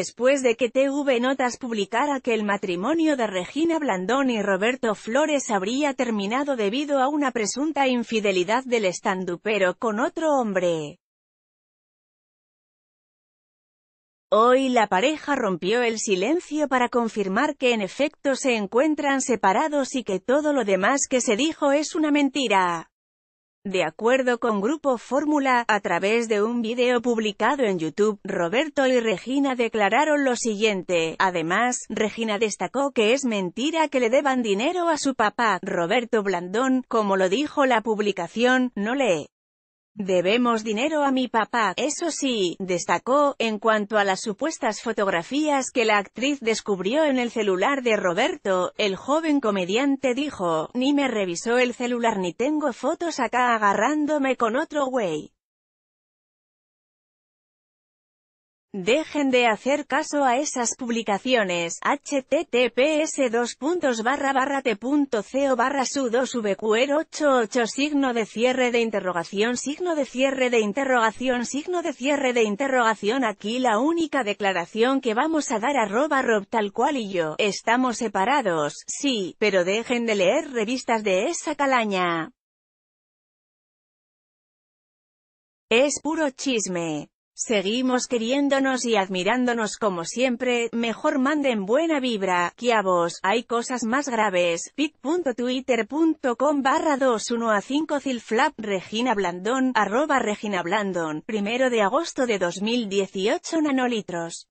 después de que TV Notas publicara que el matrimonio de Regina Blandón y Roberto Flores habría terminado debido a una presunta infidelidad del estandupero con otro hombre. Hoy la pareja rompió el silencio para confirmar que en efecto se encuentran separados y que todo lo demás que se dijo es una mentira. De acuerdo con Grupo Fórmula, a través de un video publicado en YouTube, Roberto y Regina declararon lo siguiente. Además, Regina destacó que es mentira que le deban dinero a su papá, Roberto Blandón, como lo dijo la publicación, no lee. Debemos dinero a mi papá, eso sí, destacó, en cuanto a las supuestas fotografías que la actriz descubrió en el celular de Roberto, el joven comediante dijo, ni me revisó el celular ni tengo fotos acá agarrándome con otro güey. Dejen de hacer caso a esas publicaciones, https 2 t.co barra su 2 88 signo de cierre de interrogación signo de cierre de interrogación signo de cierre de interrogación aquí la única declaración que vamos a dar arroba rob tal cual y yo, estamos separados, sí, pero dejen de leer revistas de esa calaña. Es puro chisme. Seguimos queriéndonos y admirándonos como siempre, mejor manden buena vibra, que a vos, hay cosas más graves, pic.twitter.com barra 21 a 5 zilflap Regina Blandón, arroba Regina Blandón, primero de agosto de 2018 nanolitros.